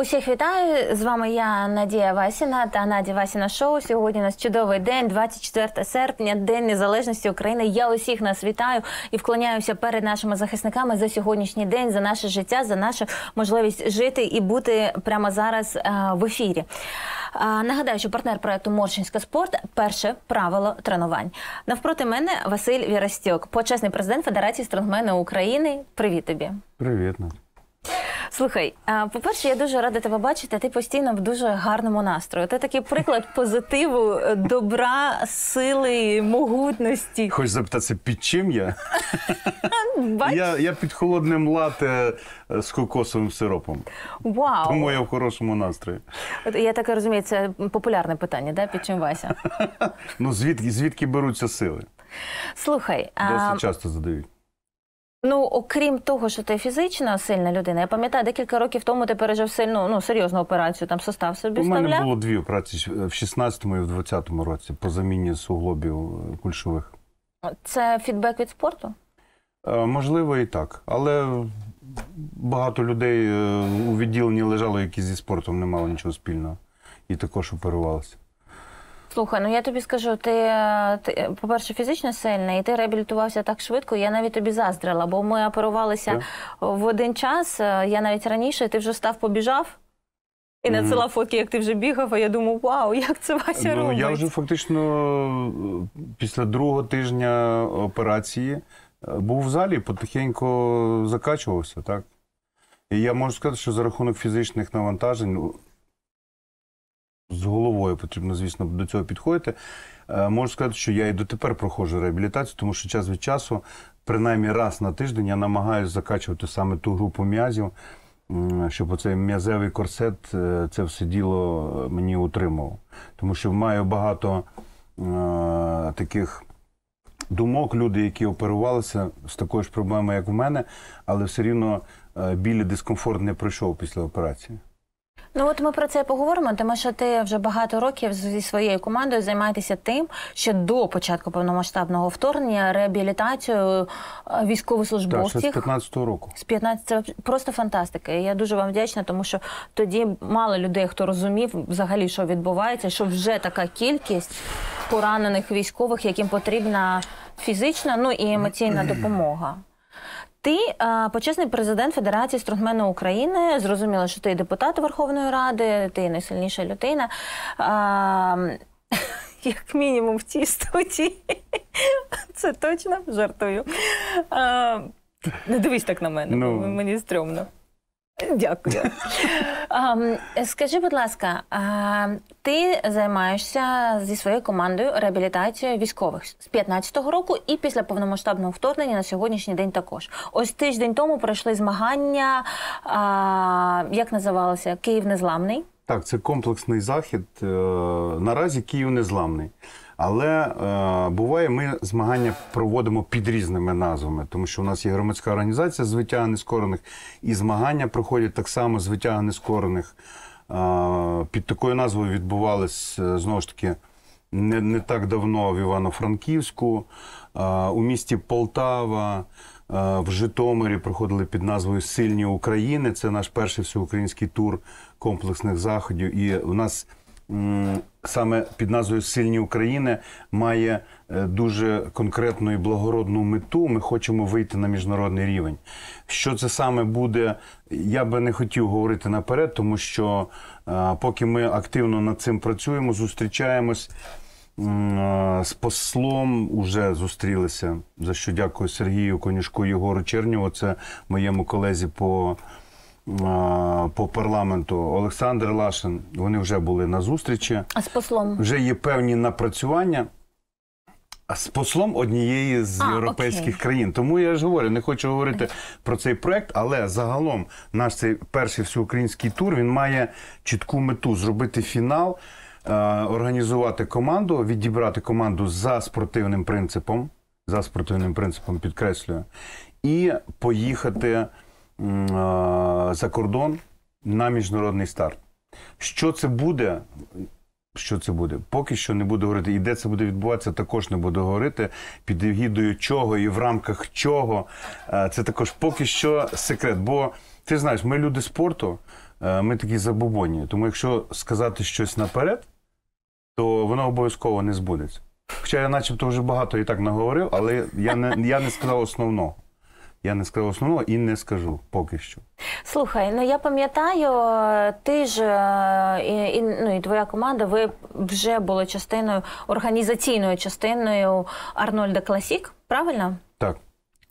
Усіх вітаю з вами. Я Надія Васіна та Надія Васіна шоу. Сьогодні у нас чудовий день, 24 серпня, день незалежності України. Я усіх нас вітаю і вклоняюся перед нашими захисниками за сьогоднішній день, за наше життя, за нашу можливість жити і бути прямо зараз е, в ефірі. Е, нагадаю, що партнер проекту Морщинська спорт перше правило тренувань. Навпроти мене Василь Вірастюк, почесний президент Федерації стронгмена України. Привіт тобі. Привіт. Надя. Слухай, по-перше, я дуже рада тебе бачити. Ти постійно в дуже гарному настрої. Ти такий приклад позитиву, добра, сили, могутності. Хоч запитатися, під чим я? Я я під холодним лате е, з кокосовим сиропом. Вау! Тому я в хорошому настрої. От я так розумію, це популярне питання, да? Під чим Вася? Ну звідки звідки беруться сили? Слухай, досить а... часто задають. Ну, окрім того, що ти фізично сильна людина, я пам'ятаю, декілька років тому ти пережив сильну, ну серйозну операцію, там состав собі У У мене було дві операції е, в 16-му і в 20-му році по заміні суглобів е, кульшових. Це фідбек від спорту? Е, можливо, і так. Але багато людей у відділенні лежало, які зі спортом не мали нічого спільного, і також оперувалися. Слухай, ну я тобі скажу, ти, е, ти е, по-перше, фізично сильний, і ти реабілітувався так швидко. Я навіть тобі заздрила, бо ми оперувалися yeah. в один час. Е, я навіть раніше ти вже став побіжав. І надсилав фотки, як ти вже бігав, а я думав, вау, як це Вася ну, робить. Я вже фактично після другого тижня операції був в залі, потихеньку закачувався, так? І я можу сказати, що за рахунок фізичних навантажень з головою потрібно, звісно, до цього підходити. Е, можу сказати, що я і дотепер проходжу реабілітацію, тому що час від часу, принаймні раз на тиждень, я намагаюся закачувати саме ту групу м'язів, щоб оцей м'язевий корсет е, це все діло е, мені утримував. Тому що маю багато таких. Думок, люди, які оперувалися з такою ж проблемою, як в мене, але все рівно біль і дискомфорт не пройшов після операції. Ну от ми про це поговоримо, тому що ти вже багато років зі своєю командою займаєтеся тим, що до початку повномасштабного вторгнення реабілітацію е, військовослужбовців Так, ще з 15-го року. З 15 це просто фантастика. І Я дуже вам вдячна, тому що тоді мало людей, хто розумів взагалі, що відбувається, що вже така кількість поранених військових, яким потрібна фізична, ну і емоційна допомога. Ти е, почесний президент Федерації Стронгмена України. Зрозуміло, що ти депутат Верховної Ради, ти найсильніша людина. Е, як мінімум в цій студії. Це точно жартую. Е, не дивись так на мене, ну. мені стрьомно. Дякую. Um, скажи, будь ласка, ти займаєшся зі своєю командою реабілітацією військових з 15 року і після повномасштабного вторгнення на сьогоднішній день також. Ось тиждень тому пройшли змагання. як називалося Київ Незламний? Так, це комплексний захід. Е, наразі Київ Незламний. Але е, буває, ми змагання проводимо під різними назвами, тому що у нас є громадська організація з витяга нескорених, і змагання проходять так само з витяга нескорених. Е, під такою назвою відбувались е, знову ж таки не, не так давно в Івано-Франківську, е, у місті Полтава. Е, в Житомирі проходили під назвою Сильні України. Це наш перший всеукраїнський тур комплексних заходів. І в нас саме під назвою Сильні України має е, дуже конкретну і благородну мету. Ми хочемо вийти на міжнародний рівень. Що це саме буде? Я би не хотів говорити наперед, тому що е, поки ми активно над цим працюємо, зустрічаємось. Е, з послом вже зустрілися, за що дякую Сергію Конюшку Єгору Чернєву, Це моєму колезі по по парламенту Олександр Лашин. Вони вже були на зустрічі. А з послом вже є певні напрацювання. З послом однієї з а, європейських окей. країн, тому я ж говорю, не хочу говорити okay. про цей проект, але загалом наш цей перший всеукраїнський тур він має чітку мету зробити фінал, е, організувати команду, відібрати команду за спортивним принципом, за спортивним принципом підкреслюю, і поїхати за кордон на міжнародний старт. Що це буде? Що це буде? Поки що не буду говорити. І де це буде відбуватися, також не буду говорити. Під егідою чого і в рамках чого. Е, це також поки що секрет. Бо ти знаєш, ми люди спорту, е, ми такі забобонні. Тому якщо сказати щось наперед, то воно обов'язково не збудеться. Хоча я, начебто, вже багато і так наговорив, але я не, я не сказав основного. Я не скажу основного і не скажу поки що. Слухай, ну я пам'ятаю, ти ж е, і, і ну, і твоя команда, ви вже були частиною організаційною частиною Арнольда Класік, правильно? Так.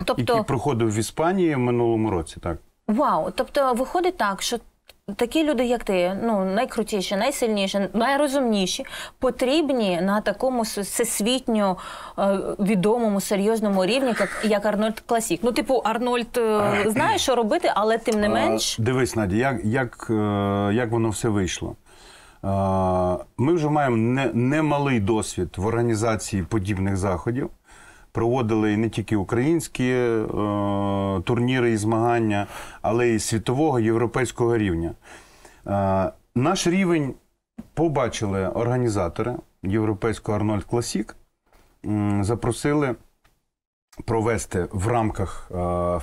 Тобто... Який проходив в Іспанії в минулому році, так. Вау, тобто виходить так, що Такі люди, як ти, ну найкрутіші, найсильніші, найрозумніші, потрібні на такому всесвітньо е, відомому, серйозному рівні, як як Арнольд Класік. Ну, типу, Арнольд е, знає, що робити, але тим не менш. Дивись, Наді, як як, е, як воно все вийшло. Ми вже маємо не немалий досвід в організації подібних заходів. Проводили не тільки українські турніри і змагання, але і світового європейського рівня. Наш рівень побачили організатори європейського Арнольд Класік, запросили провести в рамках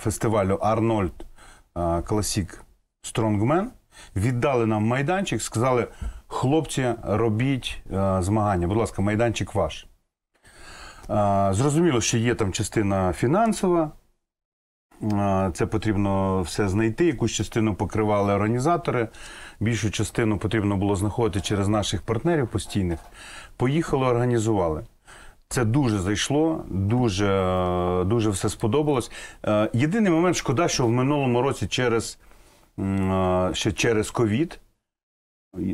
фестивалю Арнольд Класік Стронгмен. Віддали нам майданчик, сказали, хлопці, робіть змагання. Будь ласка, майданчик ваш. зрозуміло, що є там частина фінансова, це потрібно все знайти. Якусь частину покривали організатори. Більшу частину потрібно було знаходити через наших партнерів постійних. Поїхали, організували. Це дуже зайшло, дуже дуже все сподобалось. Е, єдиний момент, шкода, що в минулому році через е, ще через ковід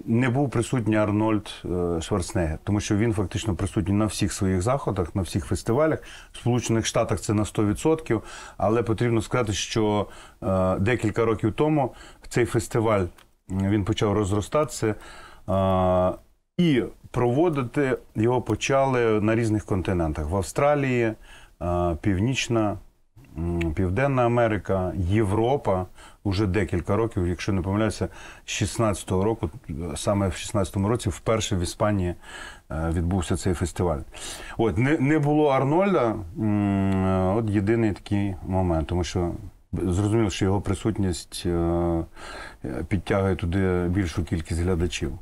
не був присутній Арнольд е, Шварценеггер, тому що він фактично присутній на всіх своїх заходах, на всіх фестивалях. В Сполучених Штатах це на 100%, але потрібно сказати, що е, декілька років тому цей фестиваль він почав розростатися е, і проводити його почали на різних континентах: в Австралії, Північна Південна Америка, Європа уже декілька років, якщо не помиляюся, з 16-го року, саме в 16-му році, вперше в Іспанії е, відбувся цей фестиваль. От не не було Арнольда. Е, от єдиний такий момент, тому що зрозуміло, що його присутність е, підтягує туди більшу кількість глядачів.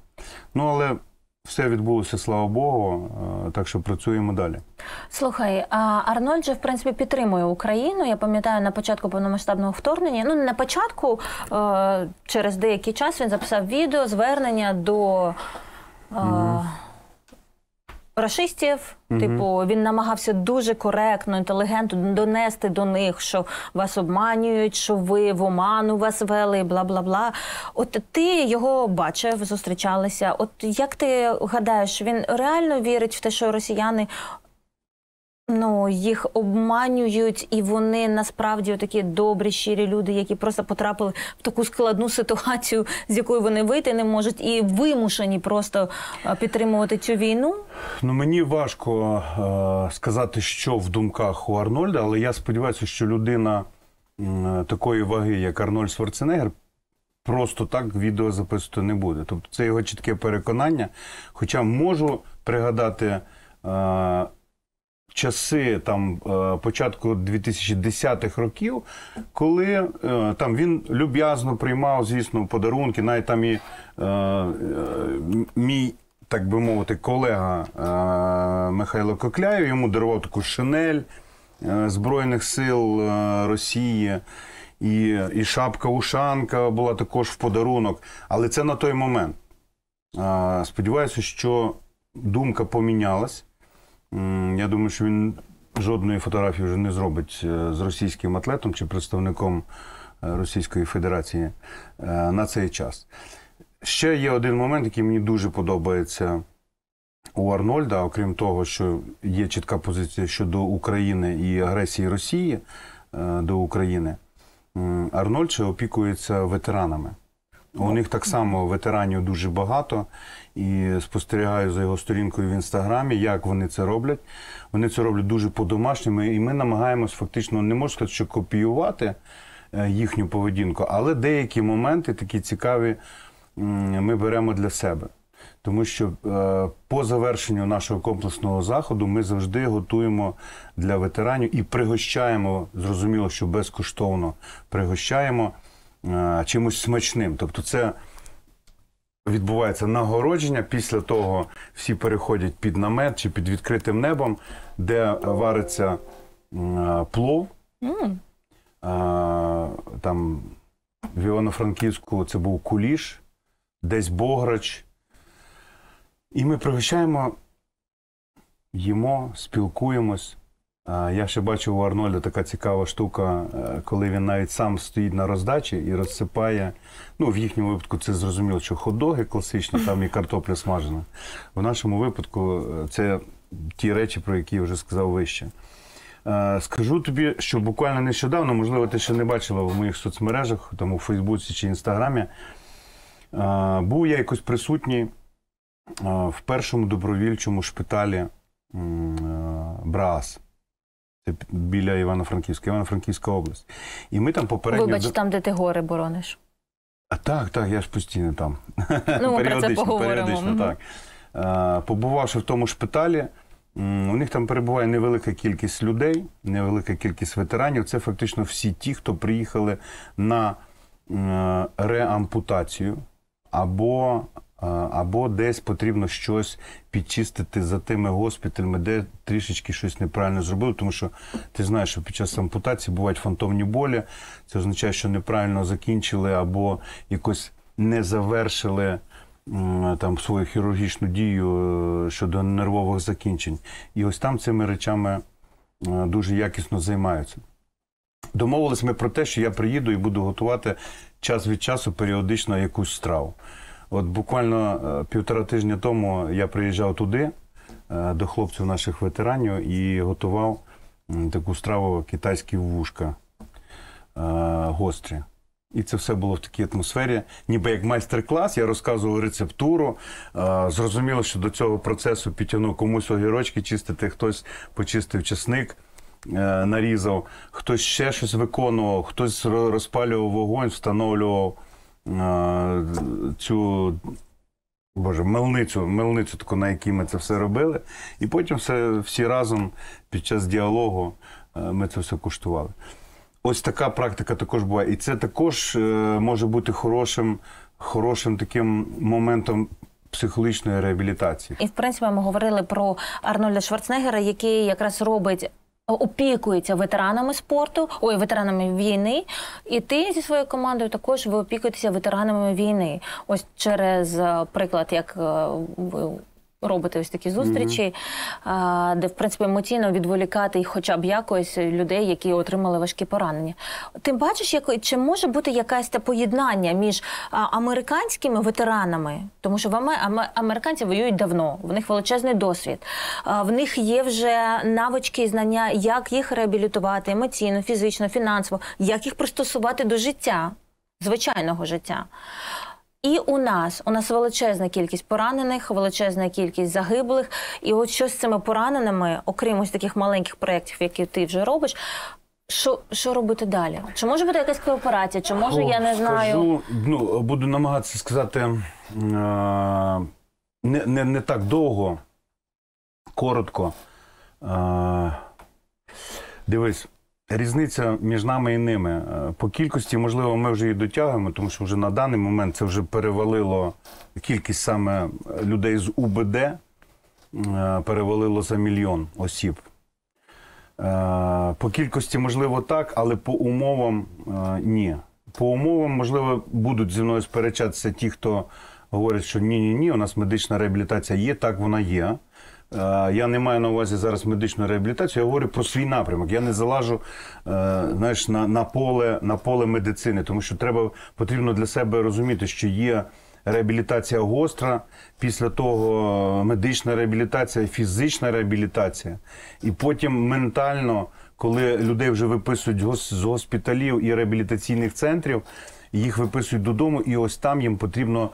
Ну але все відбулося, слава Богу. Е, так що працюємо далі. Слухай, а Арнольд же в принципі підтримує Україну. Я пам'ятаю на початку повномасштабного вторгнення. Ну не на початку, е, через деякий час він записав відео звернення до. Угу. Рашистів, угу. типу, він намагався дуже коректно, інтелігентно донести до них, що вас обманюють, що ви в оману вас вели, бла бла бла. От ти його бачив, зустрічалися. От як ти гадаєш, він реально вірить в те, що росіяни Ну, їх обманюють, і вони насправді такі добрі, щирі люди, які просто потрапили в таку складну ситуацію, з якої вони вийти не можуть, і вимушені просто е, підтримувати цю війну. Ну мені важко е сказати, що в думках у Арнольда, але я сподіваюся, що людина е такої ваги, як Арнольд Шварценеггер, просто так відео записувати не буде. Тобто, це його чітке переконання. Хоча можу пригадати. Е часи там е, початку 2010-х років, коли е, там він люб'язно приймав, звісно, подарунки, навіть там і е, мій. Так би мовити, колега е Михайло Кокляєв йому дарував таку шинель е Збройних сил е Росії, і і шапка-ушанка була також в подарунок. Але це на той момент. Сподіваюся, що думка помінялась. Я думаю, що він жодної фотографії вже не зробить е, з російським атлетом чи представником е, Російської Федерації е, на цей час. Ще є один момент, який мені дуже подобається у Арнольда, окрім того, що є чітка позиція щодо України і агресії Росії до України. Арнольд ще опікується ветеранами. Ну, у них так само ветеранів дуже багато, і спостерігаю за його сторінкою в інстаграмі, як вони це роблять. Вони це роблять дуже по-домашньому, і ми намагаємось фактично не можна сказати, що копіювати е, їхню поведінку, але деякі моменти такі цікаві ми беремо для себе. Тому що е, по завершенню нашого комплексного заходу ми завжди готуємо для ветеранів і пригощаємо, зрозуміло, що безкоштовно пригощаємо. Е, чимось смачним. Тобто, це відбувається нагородження. Після того всі переходять під намет чи під відкритим небом, де вариться плов. Mm. Там в Івано-Франківську це був куліш, десь Бограч. І ми пригощаємо, їмо, спілкуємось. Я ще бачив у Арнольда така цікава штука, е, коли він навіть сам стоїть на роздачі і розсипає. Ну, в їхньому випадку це зрозуміло, що хот-доги класичні, там і картопля смажена. В нашому випадку е, це ті речі, про які я вже сказав вище. Е, скажу тобі, що буквально нещодавно, можливо, ти ще не бачила в моїх соцмережах, там у Фейсбуці чи Інстаграмі, був я якось присутній в першому добровільчому шпиталі Браас біля Івано-Франківська, Івано-Франківська область. І ми там попередньо... Вибач, там, де ти гори борониш. А так, так, я ж постійно там. Ну, періодично, про це поговоримо. періодично, так. побувавши в тому шпиталі, у них там перебуває невелика кількість людей, невелика кількість ветеранів. Це фактично всі ті, хто приїхали на е, реампутацію або або десь потрібно щось підчистити за тими госпіталями, де трішечки щось неправильно зробили, тому що ти знаєш, що під час ампутації бувають фантомні болі. Це означає, що неправильно закінчили або якось не завершили там свою хірургічну дію е, щодо нервових закінчень. І ось там цими речами е, дуже якісно займаються. Домовились ми про те, що я приїду і буду готувати час від часу періодично якусь страву. От буквально е, півтора тижня тому я приїжджав туди е, до хлопців наших ветеранів і готував таку страву китайські вушка е, гострі. І це все було в такій атмосфері, ніби як майстер-клас. Я розказував рецептуру. Зрозуміло, що до цього процесу підтягнув комусь огірочки чистити, хтось почистив чесник. Нарізав, хтось ще щось виконував, хтось розпалював вогонь, встановлював цю Боже, мельницю, мельницю таку, на якій ми це все робили. І потім все, всі разом під час діалогу е, ми це все куштували. Ось така практика також буває. І це також е, може бути хорошим, хорошим таким моментом. Психологічної реабілітації, і в принципі ми говорили про Арнольда Шварценеггера, який якраз робить опікується ветеранами спорту, ой, ветеранами війни, і ти зі своєю командою також ви опікуєтеся ветеранами війни. Ось через е, приклад, як е, ви Робити ось такі зустрічі, mm-hmm. де в принципі емоційно відволікати хоча б якось людей, які отримали важкі поранення. Тим бачиш, як чи може бути якесь те поєднання між американськими ветеранами, тому що в Аме... американці воюють давно, в них величезний досвід, в них є вже навички і знання, як їх реабілітувати емоційно, фізично, фінансово, як їх пристосувати до життя. Звичайного життя. І у нас у нас величезна кількість поранених, величезна кількість загиблих. І от що з цими пораненими, окрім ось таких маленьких проєктів, які ти вже робиш. Що що робити далі? Чи може бути якась кооперація? Чи може О, я не знаю? ну буду намагатися сказати е, не не, не так довго, коротко. Е, дивись, Різниця між нами і ними е, по кількості, можливо, ми вже її дотягуємо, тому що вже на даний момент це вже перевалило кількість саме е, людей з УБД, е, перевалило за мільйон осіб. По кількості, можливо, так, але по умовам ні. По умовам, можливо, будуть зі мною сперечатися ті, хто говорять, що ні-ні ні, у нас медична реабілітація є, так вона є. Е, я не маю на увазі зараз медичну реабілітацію, я говорю про свій напрямок. Я не залажу е, знаєш, на на, поле на поле медицини, тому що треба потрібно для себе розуміти, що є реабілітація гостра, після того е, медична реабілітація, фізична реабілітація, і потім ментально, коли людей вже виписують з госпіталів і реабілітаційних центрів, їх виписують додому, і ось там їм потрібно.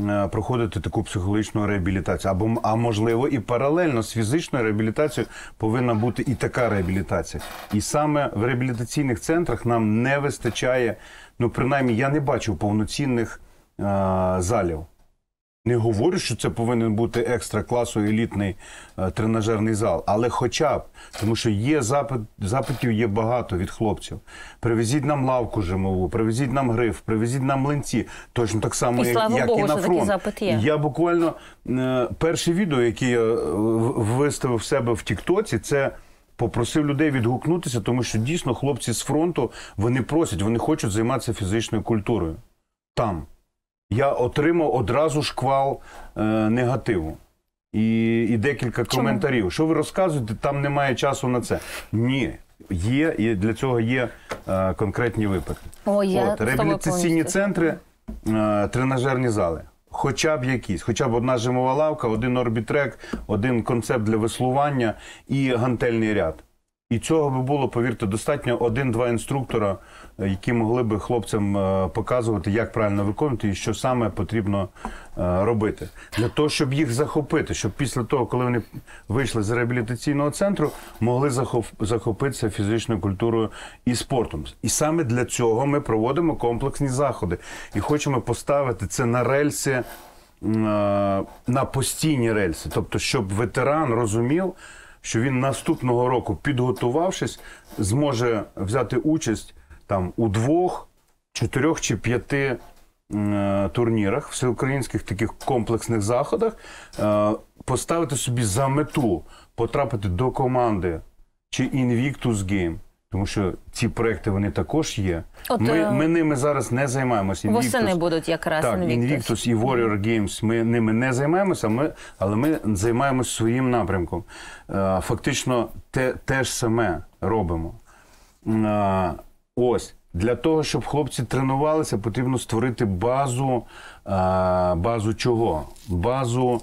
Е, проходити таку психологічну реабілітацію. Або а можливо, і паралельно з фізичною реабілітацією повинна бути і така реабілітація. І саме в реабілітаційних центрах нам не вистачає. Ну, принаймні, я не бачу повноцінних е залів. Не говорю, що це повинен бути екстра класу елітний е, тренажерний зал, але хоча б, тому що є запит, запитів є багато від хлопців. Привезіть нам лавку жимову, привезіть нам гриф, привезіть нам млинці. Точно так само, і, як, слава як Богу, і на що такий запит є. Я буквально е, перше відео, яке я е, виставив себе в Тіктоці, це. Попросив людей відгукнутися, тому що дійсно хлопці з фронту вони просять, вони хочуть займатися фізичною культурою там я отримав одразу шквал е, негативу. І і декілька Чому? коментарів. Що ви розказуєте? Там немає часу на це. Ні, є, і для цього є е, конкретні випадки. О, я От, реабілітаційні центри, е, тренажерні зали. Хоча б якісь, хоча б одна жимова лавка, один орбітрек, один концепт для веслування і гантельний ряд. І цього би було, повірте, достатньо один-два інструктора які могли би хлопцям е, показувати, як правильно виконувати і що саме потрібно е, робити, для того, щоб їх захопити, щоб після того, коли вони вийшли з реабілітаційного центру, могли захопитися фізичною культурою і спортом. І саме для цього ми проводимо комплексні заходи і хочемо поставити це на рельси е, На постійні рельси, тобто, щоб ветеран розумів, що він наступного року, підготувавшись, зможе взяти участь там у двох, чотирьох чи п'яти е, турнірах, всеукраїнських таких комплексних заходах, е, поставити собі за мету потрапити до команди чи Invictus Game, тому що ці проекти вони також є. От, ми е, ми ними зараз не займаємося. Восени будуть якраз так, Invictus. Invictus і Warrior Games. Ми ними не займаємося, ми, але ми займаємося своїм напрямком. Фактично те, те ж саме робимо. Ось для того, щоб хлопці тренувалися, потрібно створити базу базу чого? Базу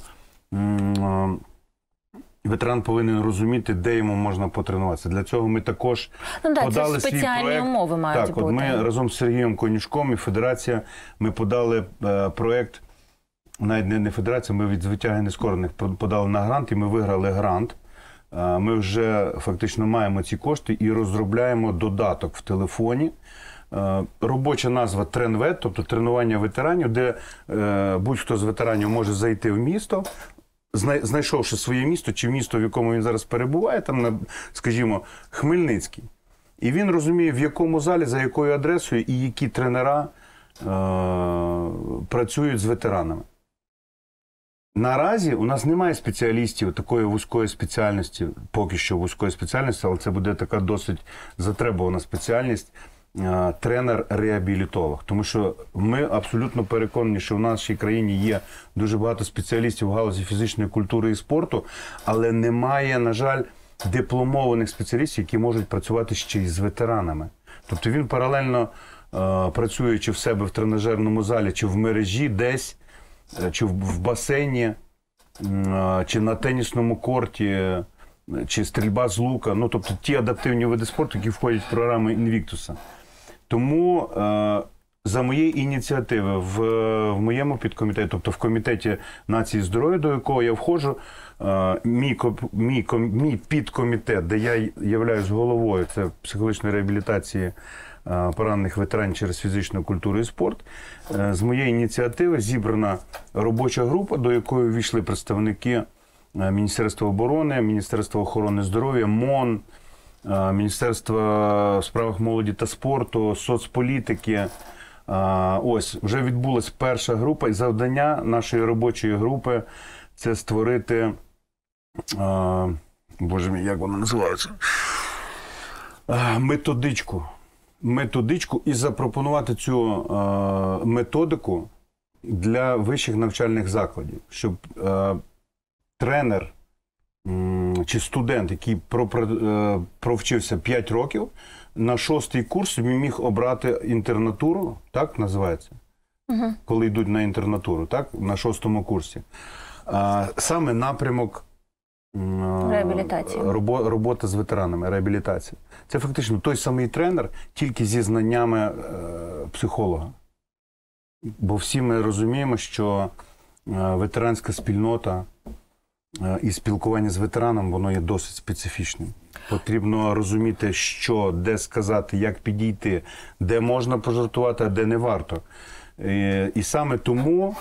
ветеран повинен розуміти, де йому можна потренуватися. Для цього ми також ну, так, подали це спеціальні проект. умови мають так, бути. От ми разом з Сергієм Конюшком і Федерація ми подали е, проєкт. Навіть не федерація, ми від звитяги нескорених подали на грант, і ми виграли грант. Ми вже фактично маємо ці кошти і розробляємо додаток в телефоні. Робоча назва Тренвет, тобто тренування ветеранів, де е, будь-хто з ветеранів може зайти в місто, знайшовши своє місто чи місто, в якому він зараз перебуває, там, скажімо, Хмельницький. І він розуміє, в якому залі, за якою адресою і які тренера е- працюють з ветеранами. Наразі у нас немає спеціалістів такої вузької спеціальності, поки що вузької спеціальності, але це буде така досить затребувана спеціальність. Е, тренер-реабілітолог, тому що ми абсолютно переконані, що в нашій країні є дуже багато спеціалістів в галузі фізичної культури і спорту, але немає, на жаль, дипломованих спеціалістів, які можуть працювати ще й з ветеранами. Тобто він паралельно е, працюючи в себе в тренажерному залі чи в мережі, десь Е, чи в басейні, е, чи на тенісному корті, е, чи стрільба з лука. Ну, тобто ті адаптивні види спорту, які входять в програми Інвіктуса. Тому за моєї ініціативи в в моєму підкомітеті, тобто в комітеті нації здоров'я, до якого я вхожу, мій мій, мій підкомітет, де я являюсь головою, це психологічної реабілітації Е, поранених ветеранів через фізичну культуру і спорт. Е, з моєї ініціативи зібрана робоча група, до якої війшли представники е, Міністерства оборони, Міністерства охорони здоров'я, МОН, Міністерства в справах молоді та спорту, соцполітики. Ось вже відбулася перша група, і завдання нашої робочої групи це створити. Боже мій, як вона називається? Методичку методичку і запропонувати цю е, методику для вищих навчальних закладів, щоб е, тренер м, чи студент, який пропра- е, провчився 5 років, на шостий курс міг обрати інтернатуру, так називається, коли йдуть на інтернатуру, так, на шостому курсі. Е, саме напрямок Е, Реабілітації. робота з ветеранами, реабілітація. Це фактично той самий тренер, тільки зі знаннями е, психолога. Бо всі ми розуміємо, що е, ветеранська спільнота е, і спілкування з ветераном воно є досить специфічним. Потрібно розуміти, що, де сказати, як підійти, де можна пожартувати, а де не варто. І, і саме тому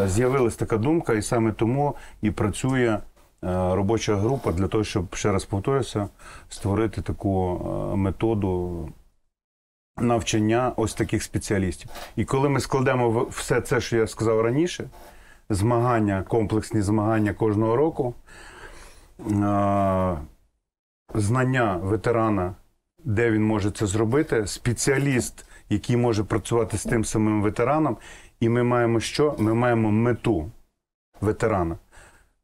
е, з'явилася така думка, і саме тому і працює. Е, робоча група для того, щоб ще раз повторюся, створити таку е, методу навчання ось таких спеціалістів. І коли ми складемо все це, що я сказав раніше, змагання, комплексні змагання кожного року, е, знання ветерана, де він може це зробити, спеціаліст, який може працювати з тим самим ветераном, і ми маємо що? Ми маємо мету ветерана.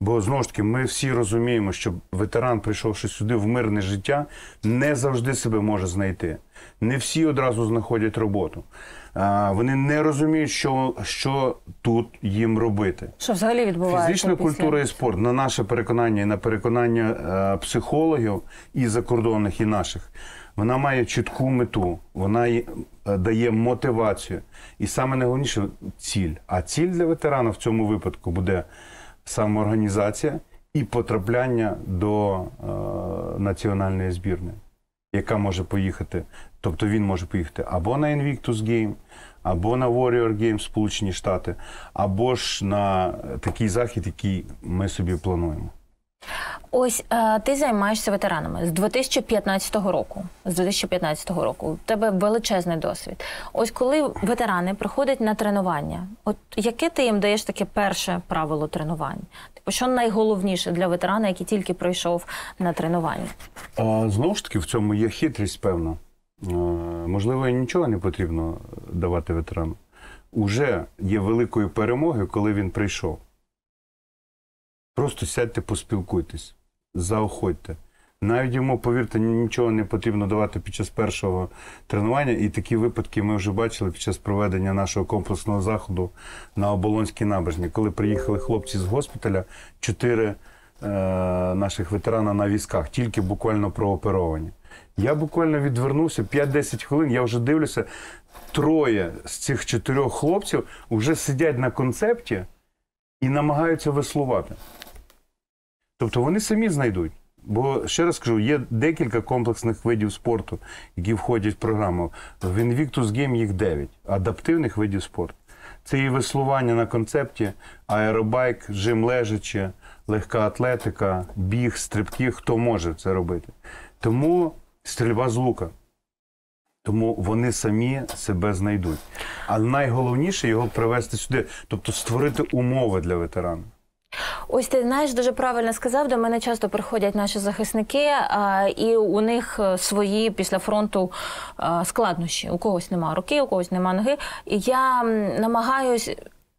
Бо знову ж таки, ми всі розуміємо, що ветеран, прийшовши сюди в мирне життя, не завжди себе може знайти. Не всі одразу знаходять роботу. А, Вони не розуміють, що що тут їм робити. Що взагалі відбувається? Фізична після... культура і спорт на наше переконання і на переконання а, е, психологів і закордонних, і наших. Вона має чітку мету, вона е, дає мотивацію. І саме найголовніше ціль. А ціль для ветерана в цьому випадку буде самоорганізація і потрапляння до е, національної збірної, яка може поїхати. Тобто він може поїхати або на Invictus Game, або на Warrior Game Сполучені Штати, або ж на такий захід, який ми собі плануємо. Ось е, ти займаєшся ветеранами з 2015 року. З 2015 року у тебе величезний досвід. Ось коли ветерани приходять на тренування, от яке ти їм даєш таке перше правило тренувань? Типу, що найголовніше для ветерана, який тільки прийшов на тренування? А, Знову ж таки, в цьому є хитрість, певно. А, можливо, нічого не потрібно давати ветерану. Уже є великою перемогою, коли він прийшов. Просто сядьте, поспілкуйтесь, заохотьте. Навіть йому, повірте, нічого не потрібно давати під час першого тренування. І такі випадки ми вже бачили під час проведення нашого комплексного заходу на оболонській набережні, коли приїхали хлопці з госпіталя, чотири е, наших ветерана на військах, тільки буквально прооперовані. Я буквально відвернувся 5-10 хвилин. Я вже дивлюся, троє з цих чотирьох хлопців вже сидять на концепті і намагаються веслувати. Тобто вони самі знайдуть. Бо ще раз кажу, є декілька комплексних видів спорту, які входять в програму. В Invictus Game їх 9 адаптивних видів спорту. Це і веслування на концепті, аеробайк, жим лежачи, легка атлетика, біг, стрибки, хто може це робити. Тому стрільба з лука. Тому вони самі себе знайдуть. А найголовніше його привести сюди, тобто створити умови для ветерана. Ось ти знаєш, дуже правильно сказав. До мене часто приходять наші захисники, а, і у них е, свої після фронту а, е, складнощі. У когось нема руки, у когось нема ноги. І я намагаюсь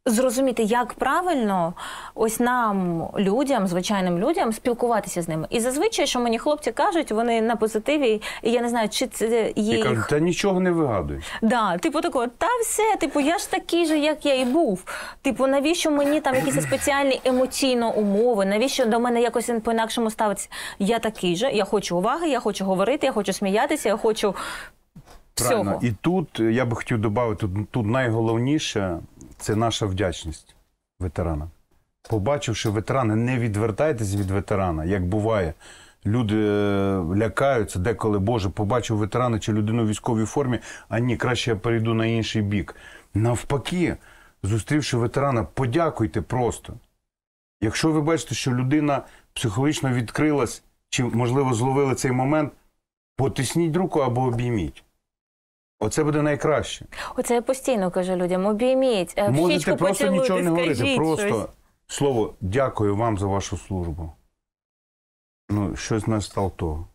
зрозуміти, як правильно ось нам, людям, звичайним людям, спілкуватися з ними. І зазвичай, що мені хлопці кажуть, вони на позитиві, і я не знаю, чи це є. І кажуть, та нічого не вигадують. Да, Типу такого, та все, типу, я ж такий же, як я і був. Типу, навіщо мені там якісь спеціальні емоційно умови? Навіщо до мене якось по інакшому ставиться? Я такий же, я хочу уваги, я хочу говорити, я хочу сміятися, я хочу. Правильно. Всього. І тут я би хотів додати, тут, тут найголовніше це наша вдячність ветерана. Побачивши ветерана, не відвертайтесь від ветерана, як буває. Люди е, лякаються деколи, Боже, побачив ветерана чи людину в військовій формі, а ні, краще я перейду на інший бік. Навпаки, зустрівши ветерана, подякуйте просто. Якщо ви бачите, що людина психологічно відкрилась, чи, можливо, зловила цей момент, потисніть руку або обійміть. Оце буде найкраще. Оце я постійно кажу людям. Обійміть, можете просто нічого не говорити. Просто слово дякую вам за вашу службу. Ну, щось нас стало того.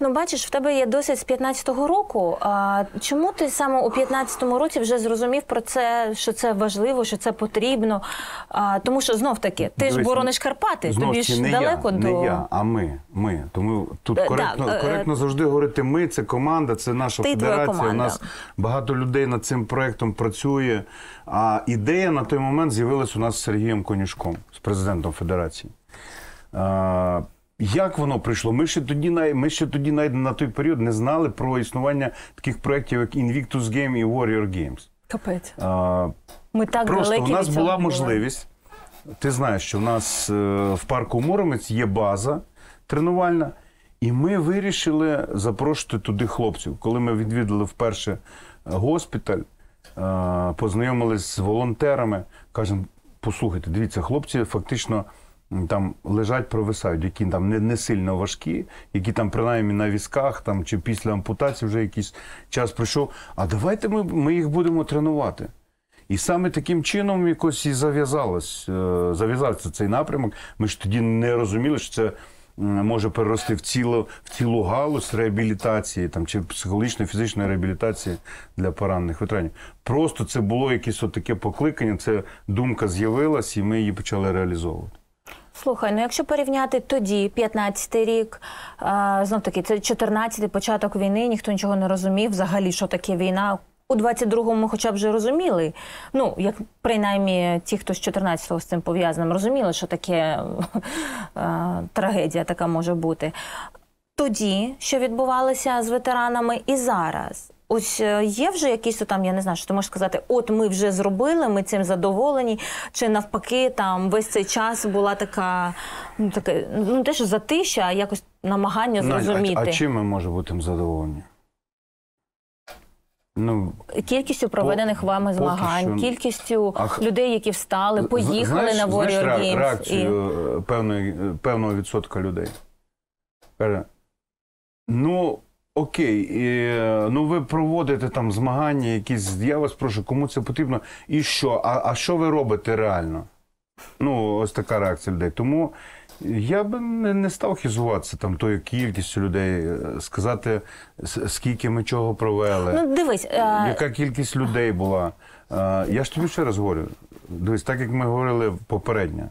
Ну, бачиш, в тебе є досвід з 15-го року. А чому ти саме у 15-му році вже зрозумів про це, що це важливо, що це потрібно? А, Тому що знов таки ти Дивись, ж борониш Карпати, знов тобі ж не далеко я, до не я, а ми. Ми тому тут е, коректно да, е, завжди говорити. Ми це команда, це наша Ти федерація. У нас багато людей над цим проектом працює. А ідея на той момент з'явилася у нас з Сергієм Конюшком, з президентом федерації. Е, як воно прийшло? Ми ще тоді ми ще тоді навіть на той період не знали про існування таких проєктів, як Invictus Game і Warrior Games. Капець. А, Ми так Просто далекі у нас від була можливість. Ти знаєш, що в нас е, в парку Муромець є база тренувальна, і ми вирішили запрошувати туди хлопців. Коли ми відвідали вперше е, госпіталь, е, познайомились з волонтерами, кажемо: послухайте, дивіться, хлопці фактично там лежать, провисають, які там не не сильно важкі, які там принаймні на візках там, чи після ампутації вже якийсь час пройшов. А давайте ми ми їх будемо тренувати. І саме таким чином якось і зав'язалось, е, зав'язався цей напрямок. Ми ж тоді не розуміли, що це. Може перерости в цілу в цілу галузь реабілітації там чи психологічно фізичної реабілітації для поранених ветеранів. Просто це було якесь таке покликання. Це думка з'явилась, і ми її почали реалізовувати. Слухай, ну якщо порівняти тоді 15-й рік, а, знов таки це 14-й початок війни, ніхто нічого не розумів взагалі, що таке війна. У 22-му хоча б вже розуміли. Ну, як принаймні ті, хто з 14-го з цим пов'язаним, розуміли, що таке а, е, е, трагедія така може бути. Тоді, що відбувалося з ветеранами, і зараз. Ось е, є вже якісь там, я не знаю, що ти можеш сказати, от ми вже зробили, ми цим задоволені. Чи навпаки, там весь цей час була така, ну таке, ну те, що затища, а якось намагання зрозуміти. А, а чим ми можемо бути задоволені? Ну, Кількістю проведених по, вами змагань, що... кількістю Ах... людей, які встали, поїхали знаєш, на Warrior знаєш, Games. реакцію і... Е, певної, певного відсотка людей. ну, Окей, і, ну ви проводите там змагання, якісь. Я вас прошу, кому це потрібно, і що? А а що ви робите реально? Ну, ось така реакція людей. Тому я би не, не став хізуватися там тою кількістю людей, е, сказати, скільки ми чого провели. Ну, дивись, е, яка кількість людей була. Е, я ж тобі ще раз говорю: дивись, так як ми говорили попередньо,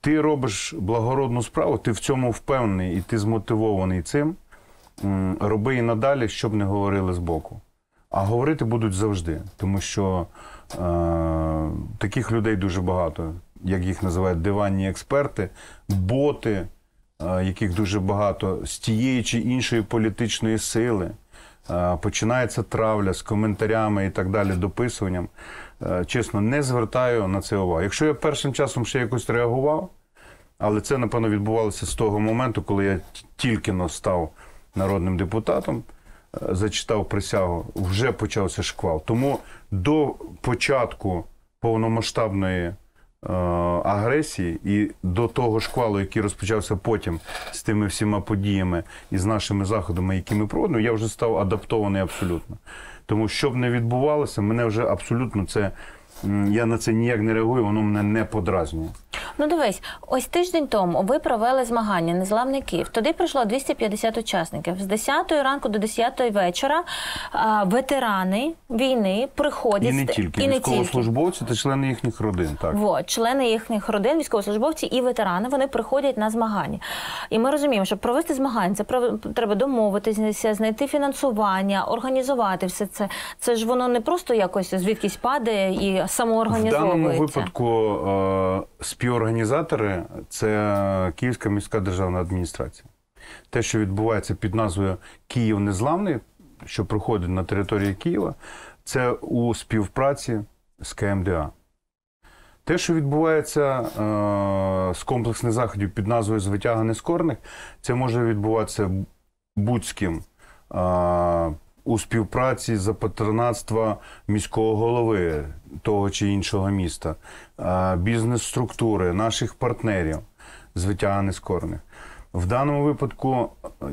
ти робиш благородну справу, ти в цьому впевнений і ти змотивований цим роби і надалі, щоб не говорили з боку. А говорити будуть завжди, тому що е, таких людей дуже багато, як їх називають диванні експерти, боти, е, яких дуже багато, з тієї чи іншої політичної сили. Е, починається травля з коментарями і так далі, дописуванням. Е, чесно, не звертаю на це увагу. Якщо я першим часом ще якось реагував, але це, напевно, відбувалося з того моменту, коли я тільки став народним депутатом, е, зачитав присягу, вже почався шквал. Тому до початку повномасштабної е, агресії і до того шквалу, який розпочався потім з тими всіма подіями і з нашими заходами, які ми проводимо, я вже став адаптований абсолютно. Тому що б не відбувалося, мене вже абсолютно це я на це ніяк не реагую, воно мене не подразнює. Ну дивись, ось тиждень тому ви провели змагання Незламний Київ. Туди прийшло 250 учасників. З 10 ранку до 10 вечора ветерани війни приходять і не тільки і військовослужбовці та члени їхніх родин. Так Во, члени їхніх родин, військовослужбовці і ветерани вони приходять на змагання. І ми розуміємо, що провести змагання це треба домовитися, знайти фінансування, організувати все це. Це ж воно не просто якось звідкись падає і самоорганізовується? В даному випадку е, співорганізатори це Київська міська державна адміністрація. Те, що відбувається під назвою Київ Незламний, що проходить на території Києва, це у співпраці з КМДА. Те, що відбувається е, з комплексних заходів під назвою «Звитяга нескорних», це може відбуватися будь-ким е, у співпраці за патронатства міського голови того чи іншого міста, бізнес-структури, наших партнерів з витяга В даному випадку е,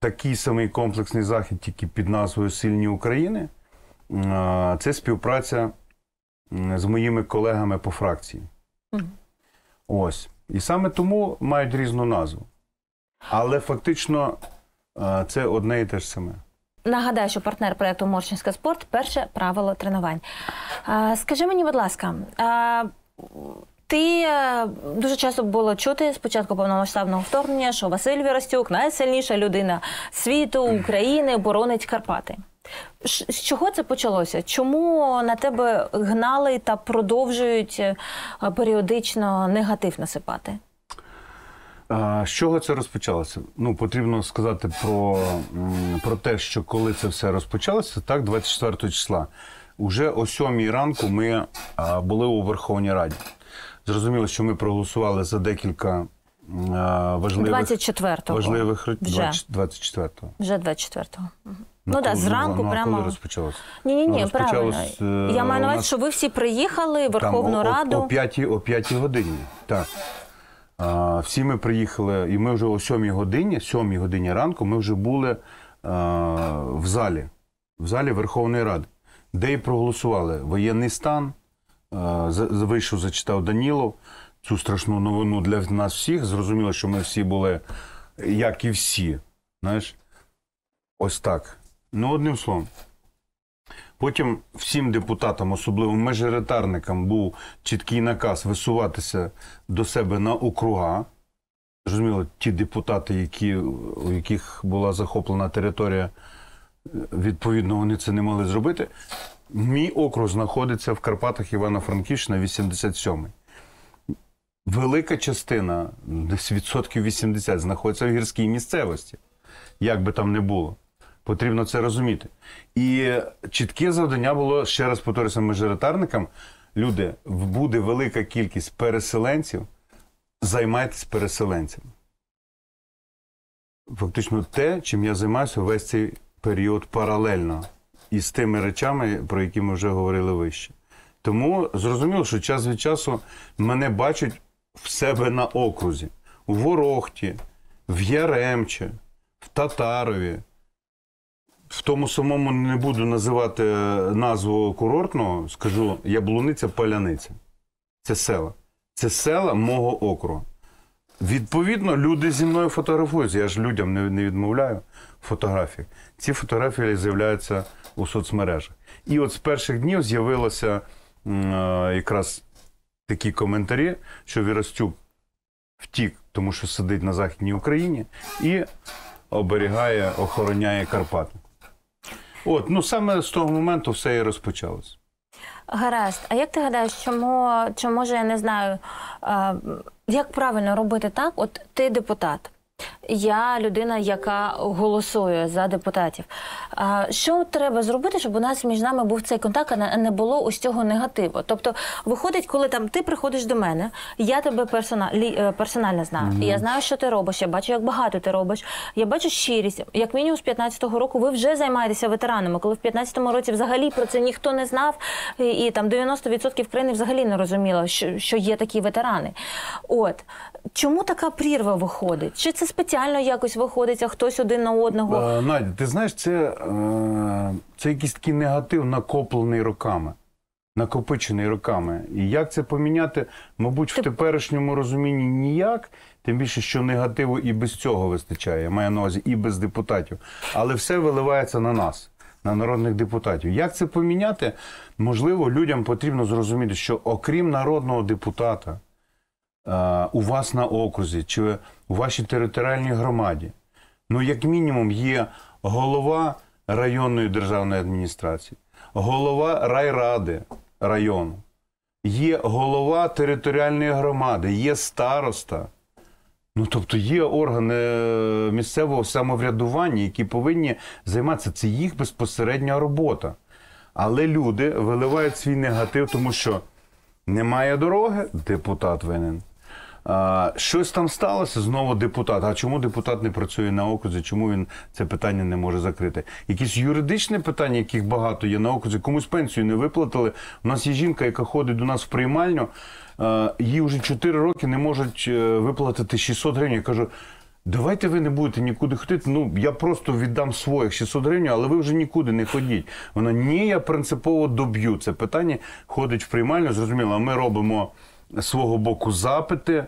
такий самий комплексний захід, тільки під назвою Сильні України, е, це співпраця з моїми колегами по фракції. Mm Ось. І саме тому мають різну назву. Але фактично е, це одне і те ж саме. Нагадаю, що партнер проекту Морщинська спорт перше правило тренувань. Скажи мені, будь ласка, ти е, дуже часто було чути з початку повномасштабного вторгнення, що Василь Віростюк найсильніша людина світу України, боронить Карпати. З чого це почалося? Чому на тебе гнали та продовжують е, періодично негатив насипати? З чого це розпочалося? Ну, потрібно сказати про про те, що коли це все розпочалося, так, 24 числа. Уже о 7 ранку ми були у Верховній Раді. Зрозуміло, що ми проголосували за декілька важливих 24-го. важливих вже 24-го. Вже 24-го. Ну, ну так, зранку ну, прямо. Коли розпочалося? Ні, ні, ну, ні, правильно. Е, Я маю на увазі, що ви всі приїхали в Верховну там, о, Раду. О 5 о 5 годині. Так. Всі ми приїхали, і ми вже о 7 годині, 7 годині ранку, ми вже були е, в залі, в залі Верховної Ради, де і проголосували воєнний стан. Е, вийшов, зачитав Данілов цю страшну новину для нас всіх. Зрозуміло, що ми всі були, як і всі. Знаєш, ось так. Ну, одним словом. Потім всім депутатам, особливо мажоритарникам, був чіткий наказ висуватися до себе на округа. Зрозуміло, ті депутати, які, у яких була захоплена територія, е, відповідно, вони це не могли зробити. Мій округ знаходиться в Карпатах Івана франківщина 87-й. Велика частина, десь відсотків 80, знаходиться в гірській місцевості, як би там не було. Потрібно це розуміти. І чітке завдання було ще раз повторюся мажоритарникам. Люди, буде велика кількість переселенців, займайтесь переселенцями. Фактично те, чим я займаюся весь цей період паралельно із тими речами, про які ми вже говорили вище. Тому зрозуміло, що час від часу мене бачать в себе на окрузі: у Ворохті, в Яремче, в Татарові. В тому самому не буду називати е, назву курортного, скажу Яблуниця Паляниця. Це села. Це села мого округу. Відповідно, люди зі мною фотографуються. Я ж людям не відмовляю фотографії. Ці фотографії з'являються у соцмережах. І от з перших днів з'явилися е, якраз такі коментарі, що Вірастюк втік, тому що сидить на Західній Україні і оберігає, охороняє Карпати. От, ну саме з того моменту все і розпочалось. Гаразд, а як ти гадаєш, чому чи може я не знаю, як правильно робити так? От ти депутат, я людина, яка голосує за депутатів. Що треба зробити, щоб у нас між нами був цей контакт, а не було ось цього негативу? Тобто, виходить, коли там ти приходиш до мене, я тебе персоналі е, персонально знаю. Угу. Я знаю, що ти робиш. Я бачу, як багато ти робиш. Я бачу щирість. Як мінімум з 15-го року ви вже займаєтеся ветеранами, коли в 15-му році взагалі про це ніхто не знав, і, і там 90% країни взагалі не розуміло, що, що є такі ветерани. От Чому така прірва виходить? Чи це спеціально якось виходить, а хтось один на одного? Е, Надя, ти знаєш, це е, це якийсь такий негатив, накоплений роками, накопичений роками. І як це поміняти, мабуть, ти... в теперішньому розумінні ніяк, тим більше, що негативу і без цього вистачає, я маю на увазі, і без депутатів. Але все виливається на нас. На народних депутатів. Як це поміняти? Можливо, людям потрібно зрозуміти, що окрім народного депутата, Е, у вас на окрузі чи у вашій територіальній громаді. Ну, як мінімум, є голова районної державної адміністрації, голова райради району, є голова територіальної громади, є староста. Ну, тобто є органи е, місцевого самоврядування, які повинні займатися. Це їх безпосередня робота. Але люди виливають свій негатив, тому що немає дороги, депутат винен. А, Щось там сталося знову депутат. А чому депутат не працює на окрузі? Чому він це питання не може закрити? Якісь юридичні питання, яких багато є на окрузі, комусь пенсію не виплатили. У нас є жінка, яка ходить до нас в приймальню. А, їй вже 4 роки не можуть е, виплатити 600 гривень. Я кажу. Давайте ви не будете нікуди ходити. Ну я просто віддам своїх 600 гривень, але ви вже нікуди не ходіть. Вона ні, я принципово доб'ю це питання. Ходить в приймальню. зрозуміло. Ми робимо свого боку запити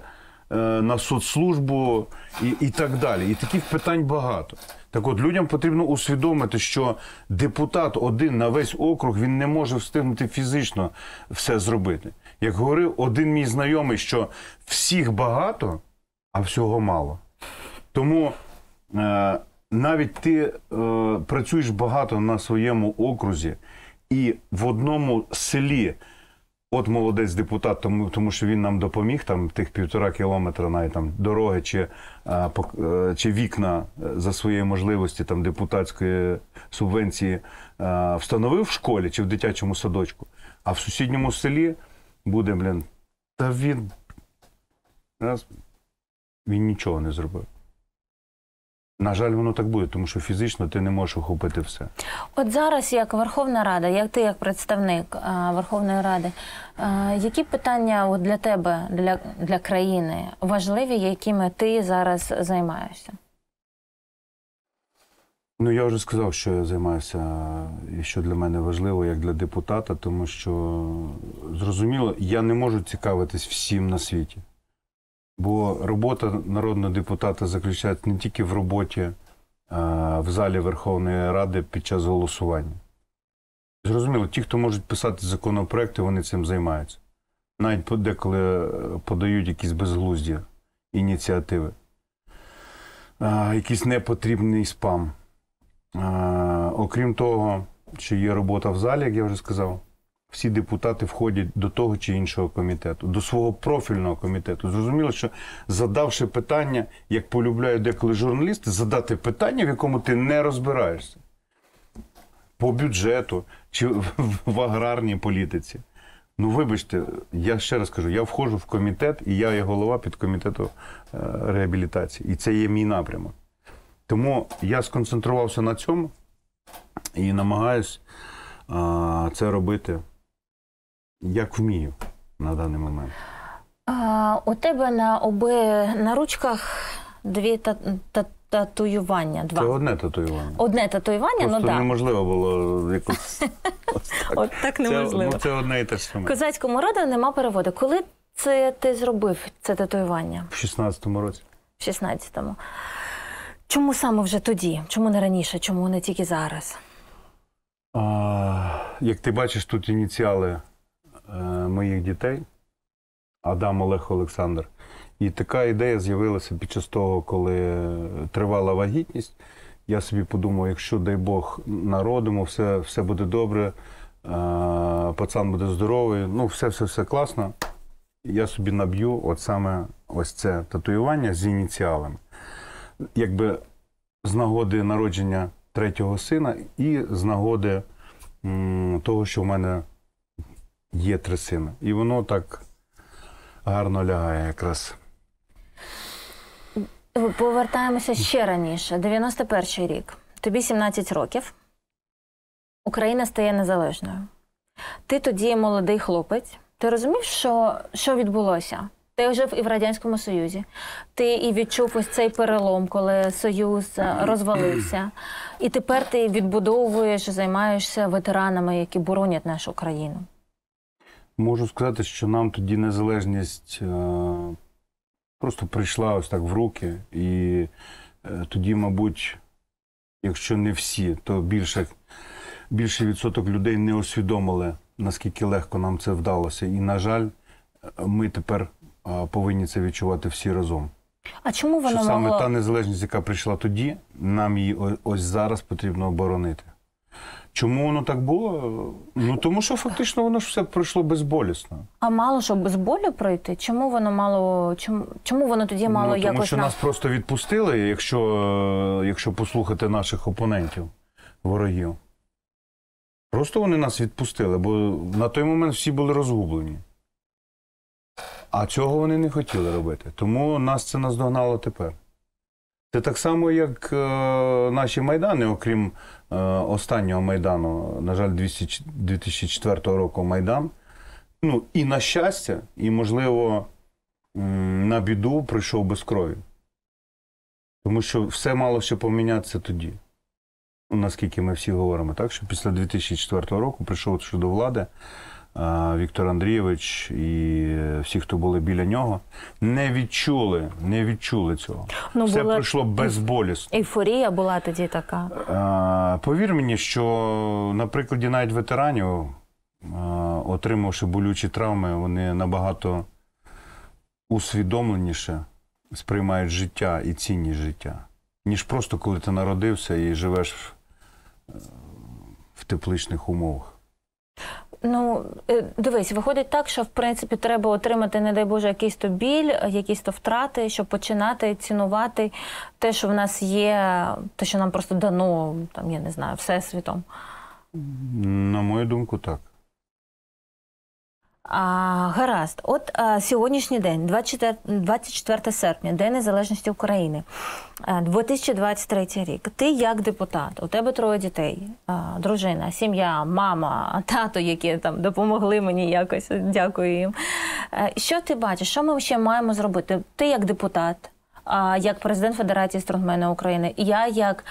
е, на соцслужбу і, і так далі. І таких питань багато. Так от людям потрібно усвідомити, що депутат один на весь округ він не може встигнути фізично все зробити. Як говорив один мій знайомий, що всіх багато, а всього мало. Тому е, навіть ти е, працюєш багато на своєму окрузі і в одному селі. От молодець депутат, тому тому що він нам допоміг там тих півтора кілометра, навіть там дороги чи а, по, а, е, чи вікна е, за своєї можливості там депутатської субвенції а, е, встановив в школі чи в дитячому садочку. А в сусідньому селі буде, блін, та він раз, він нічого не зробив. На жаль, воно так буде, тому що фізично ти не можеш охопити все. От зараз, як Верховна Рада, як ти як представник е, Верховної Ради, е, які питання для тебе, для для країни, важливі, якими ти зараз займаєшся? Ну я вже сказав, що я займаюся, і що для мене важливо, як для депутата, тому що зрозуміло, я не можу цікавитись всім на світі. Бо робота народного депутата заключається не тільки в роботі а в залі Верховної Ради під час голосування. Зрозуміло, ті, хто можуть писати законопроекти, вони цим займаються. Навіть подеколи е, подають якісь безглузді ініціативи, а, якийсь непотрібний спам. А, окрім того, що є робота в залі, як я вже сказав всі депутати входять до того чи іншого комітету, до свого профільного комітету. Зрозуміло, що задавши питання, як полюбляють деколи журналісти, задати питання, в якому ти не розбираєшся по бюджету чи в аграрній політиці. Ну, вибачте, я ще раз кажу, я входжу в комітет, і я є голова підкомітету е, реабілітації. І це є мій напрямок. Тому я сконцентрувався на цьому і намагаюсь а, це робити як вмію на даний момент. А, У тебе на оби на ручках дві та, та, татуювання. Два. Це одне татуювання. Одне татуювання, ну так. неможливо було якось. так. От так неможливо. Ну, це одне і те ж саме. Козацькому роду нема переводу. Коли це ти зробив це татуювання? В 16-му році. В 16-му. Чому саме вже тоді? Чому не раніше? Чому не тільки зараз? А, Як ти бачиш, тут ініціали Е, моїх дітей, Адам Олег Олександр. І така ідея з'явилася під час того, коли тривала вагітність. Я собі подумав, якщо дай Бог народимо, все все буде добре, е, пацан буде здоровий, ну все-все-все класно. Я собі наб'ю от саме ось це татуювання з ініціалами. Якби з нагоди народження третього сина і з нагоди того, що в мене є трясина. І воно так гарно лягає якраз. Повертаємося ще раніше. 91-й рік. Тобі 17 років. Україна стає незалежною. Ти тоді молодий хлопець. Ти розумів, що що відбулося? Ти жив і в Радянському Союзі. Ти і відчув ось цей перелом, коли Союз е, розвалився. І тепер ти відбудовуєш, займаєшся ветеранами, які боронять нашу країну. Можу сказати, що нам тоді незалежність е, просто прийшла ось так в руки, і е, тоді, мабуть, якщо не всі, то більше, більший відсоток людей не усвідомили, наскільки легко нам це вдалося. І, на жаль, ми тепер е, повинні це відчувати всі разом. А чому воно що саме могло... та незалежність, яка прийшла тоді, нам її ось зараз потрібно оборонити? Чому воно так було? Ну тому що фактично воно ж все пройшло безболісно. А мало що без болю пройти? Чому воно мало? Чому чому воно тоді ну, мало ну, тому якось? Тому що нас просто відпустили, якщо, якщо послухати наших опонентів, ворогів. Просто вони нас відпустили, бо на той момент всі були розгублені. А цього вони не хотіли робити. Тому нас це наздогнало тепер. Це так само, як е, наші майдани, окрім Е, останнього майдану, на жаль, 2004 року майдан. Ну і на щастя, і, можливо, на біду прийшов без крові. Тому що все мало ще помінятися тоді. Ну, наскільки ми всі говоримо, так що після 2004 року прийшов до влади. Віктор Андрійович і всі, хто були біля нього, не відчули, не відчули цього. Ну, Все була... пройшло безболісно. Ейфорія була тоді така. повір мені, що на прикладі навіть ветеранів, отримавши болючі травми, вони набагато усвідомленіше сприймають життя і цінність життя, ніж просто коли ти народився і живеш е, в тепличних умовах. Ну е, дивись, виходить так, що в принципі треба отримати, не дай Боже, якийсь то біль, якісь то втрати, щоб починати цінувати те, що в нас є, те, що нам просто дано, там я не знаю, все світом. На мою думку, так. А, Гаразд, от а, сьогоднішній день, 24, 24 серпня, День Незалежності України, 2023 рік. Ти як депутат, у тебе троє дітей, а, дружина, сім'я, мама, тато, які там допомогли мені якось. Дякую їм. А, е, що ти бачиш? Що ми ще маємо зробити? Ти як депутат, а як президент Федерації стронгмена України, я як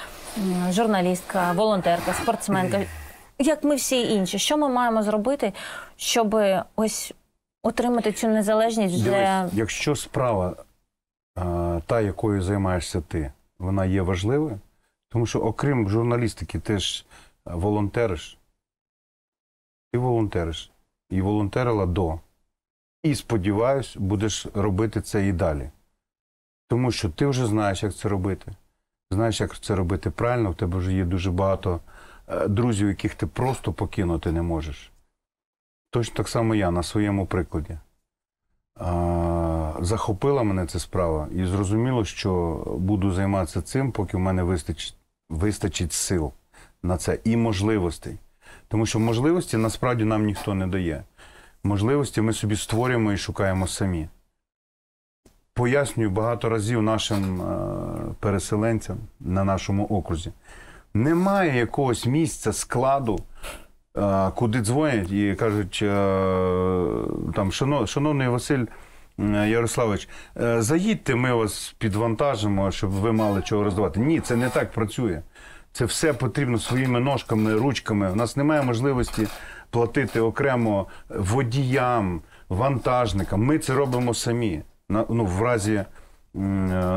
журналістка, волонтерка, спортсменка як ми всі інші, що ми маємо зробити, щоб ось отримати цю незалежність? Дивись, для... Якщо справа та, якою займаєшся ти, вона є важливою, тому що окрім журналістики, ти ж волонтериш, ти волонтериш і волонтерила до. І сподіваюсь, будеш робити це і далі. Тому що ти вже знаєш, як це робити. Знаєш, як це робити правильно, в тебе вже є дуже багато Е, друзів, яких ти просто покинути не можеш. Точно так само я на своєму прикладі. Е, захопила мене ця справа, і зрозуміло, що буду займатися цим, поки в мене вистачить вистачить сил на це і можливостей. Тому що можливості насправді нам ніхто не дає. Можливості ми собі створюємо і шукаємо самі. Пояснюю багато разів нашим е, переселенцям на нашому окрузі немає якогось місця складу, е, куди дзвонять і кажуть, е, там, шановний Василь Ярославович, е, заїдьте, ми вас підвантажимо, щоб ви мали чого роздавати. Ні, це не так працює. Це все потрібно своїми ножками, ручками. У нас немає можливості платити окремо водіям, вантажникам. Ми це робимо самі. На, ну, В разі Е,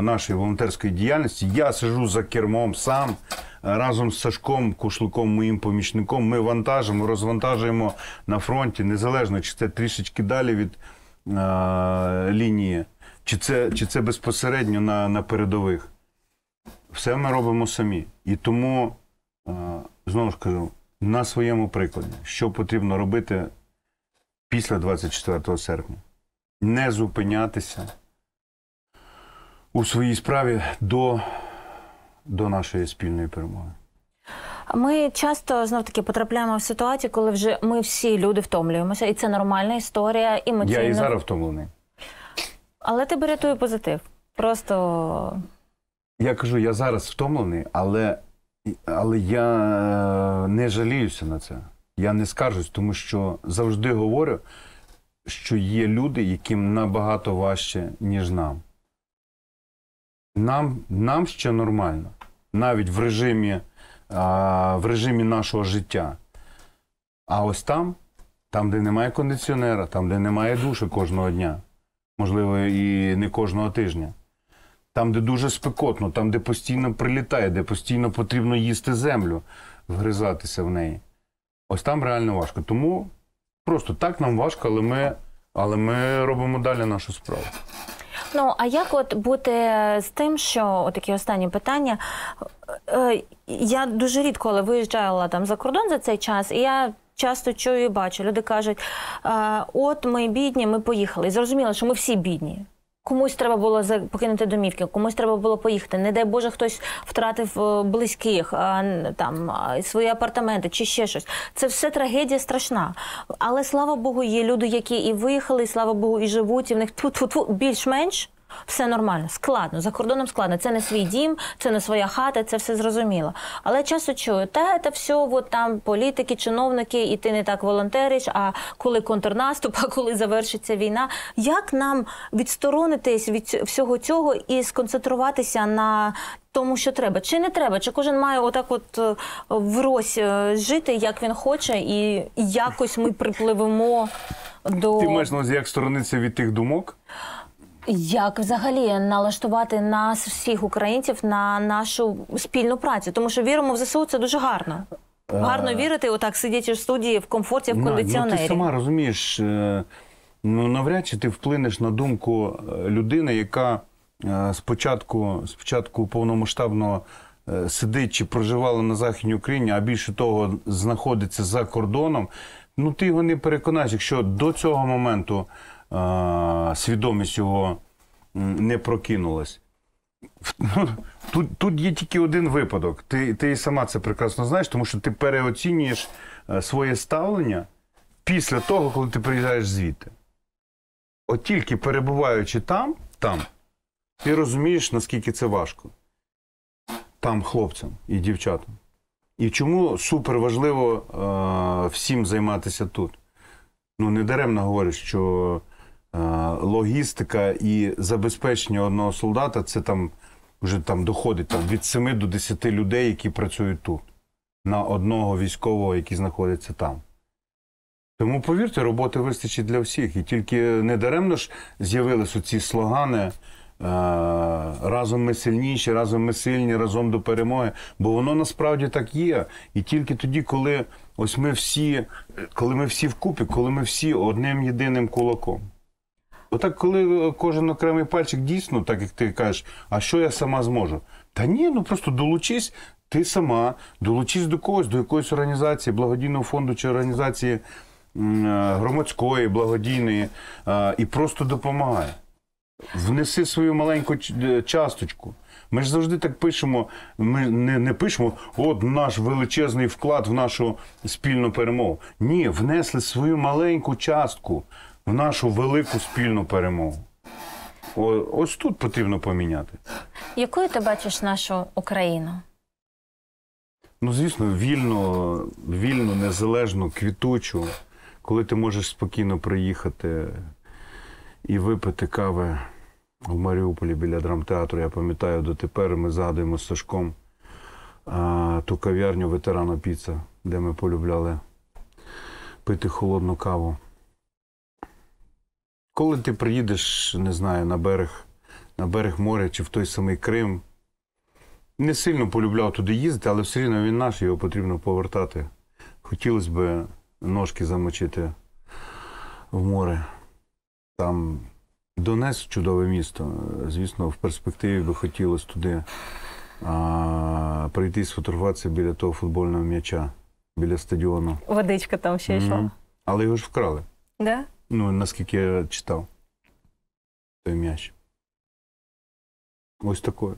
нашої волонтерської діяльності. Я сижу за кермом сам. Е, разом з Сашком Кушлуком, моїм помічником, ми вантажимо, розвантажуємо на фронті, незалежно чи це трішечки далі від е, лінії, чи це чи це безпосередньо на на передових. Все ми робимо самі. І тому, е, знову ж кажу, на своєму прикладі, що потрібно робити після 24 серпня, не зупинятися у своїй справі до, до нашої спільної перемоги. Ми часто знов таки потрапляємо в ситуацію, коли вже ми всі люди втомлюємося, і це нормальна історія. Емоційно. Я і зараз втомлений. Але тебе рятує позитив. Просто я кажу, я зараз втомлений, але але я е, не жаліюся на це. Я не скаржусь, тому що завжди говорю, що є люди, яким набагато важче, ніж нам. Нам нам ще нормально, навіть в режимі а, в режимі нашого життя. А ось там, там, де немає кондиціонера, там, де немає душу кожного дня, можливо, і не кожного тижня, там, де дуже спекотно, там, де постійно прилітає, де постійно потрібно їсти землю, вгризатися в неї. Ось там реально важко. Тому просто так нам важко, але ми, але ми робимо далі нашу справу. Ну а як от бути з тим, що такі останні питання? Е, я дуже рідко але виїжджала там за кордон за цей час, і я. Часто чую і бачу, люди кажуть: «Е, от ми бідні, ми поїхали. І зрозуміло, що ми всі бідні. Комусь треба було покинути домівки, комусь треба було поїхати. Не дай Боже, хтось втратив е, близьких, там свої апартаменти чи ще щось. Це все трагедія страшна. Але слава Богу, є люди, які і виїхали, і слава Богу, і живуть, і в них тут більш-менш все нормально, складно. За кордоном складно. Це не свій дім, це не своя хата, це все зрозуміло. Але часу чую, та це все, от там політики, чиновники, і ти не так волонтериш. А коли контрнаступ, а коли завершиться війна, як нам відсторонитись від всього цього і сконцентруватися на тому, що треба, чи не треба, чи кожен має отак, от е, врозь е, жити, як він хоче, і якось ми припливемо до ти маєш на увазі, як сторонитися від тих думок. Як взагалі налаштувати нас всіх українців на нашу спільну працю? Тому що віримо в ЗСУ, це дуже гарно. Гарно е, вірити, отак сидячи в студії в комфорті, в кондиціонері. Ну, ти сама розумієш, е, ну навряд чи ти вплинеш на думку е, людини, яка спочатку спочатку повномасштабного сидить чи проживала на Західній Україні, а більше того, знаходиться за кордоном. Ну ти його не переконаєш, якщо до цього моменту свідомість його не прокинулась. Тут тут є тільки один випадок. Ти ти і сама це прекрасно знаєш, тому що ти переоцінюєш е, своє ставлення після того, коли ти приїжджаєш звідти. От тільки перебуваючи там, там, ти розумієш, наскільки це важко. Там хлопцям і дівчатам. І чому супер важливо е, всім займатися тут? Ну, не даремно говорять, що логістика і забезпечення одного солдата це там вже там доходить там, від 7 до 10 людей, які працюють тут, на одного військового, який знаходиться там. Тому, повірте, роботи вистачить для всіх. І тільки не даремно ж з'явилися ці слогани. Е, разом ми сильніші, разом ми сильні, разом до перемоги. Бо воно насправді так є. І тільки тоді, коли ось ми всі, коли ми всі вкупі, коли ми всі одним єдиним кулаком. Отак, коли е, кожен окремий пальчик дійсно, так як ти кажеш, а що я сама зможу? Та ні, ну просто долучись. Ти сама долучись до когось, до якоїсь організації, благодійного фонду чи організації е, громадської, благодійної, і просто допомагай. Внеси свою маленьку е, часточку. Ми ж завжди так пишемо. Ми не не пишемо от наш величезний вклад в нашу спільну перемогу. Ні, внесли свою маленьку частку в нашу велику спільну перемогу. О, ось тут потрібно поміняти. Якою ти бачиш нашу Україну? Ну, звісно, вільну, вільну, незалежну, квітучу, коли ти можеш спокійно приїхати і випити кави в Маріуполі біля драмтеатру. Я пам'ятаю, дотепер ми згадуємо з Сашком а, ту кав'ярню ветерана піца, де ми полюбляли пити холодну каву коли ти приїдеш, не знаю, на берег, на берег моря чи в той самий Крим, не сильно полюбляв туди їздити, але все рівно він наш, його потрібно повертати. Хотілося б ножки замочити в море. Там Донець чудове місто. Звісно, в перспективі би хотілося туди а, прийти і сфотографуватися біля того футбольного м'яча, біля стадіону. Водичка там ще йшла. Mm -hmm. Але його ж вкрали. Да? Ну, наскільки я читав. Той м'яч. Ось такою.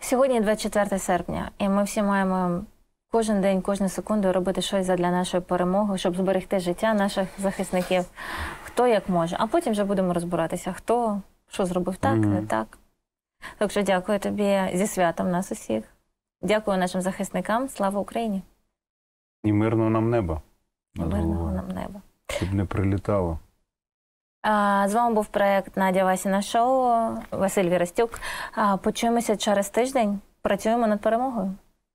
Сьогодні 24 серпня, і ми всі маємо э, кожен день, кожну секунду робити щось для нашої перемоги, щоб зберегти життя наших захисників, хто як може. А потім вже будемо розбиратися, хто що зробив так, mm не так. Так що дякую тобі зі святом нас усіх. Дякую нашим захисникам. Слава Україні! І мирного нам неба. Мирного нам неба. Щоб не прилітало. З вами був проект Надя Васіна Шоу, Василь Віростюк. Почуємося через тиждень. Працюємо над перемогою.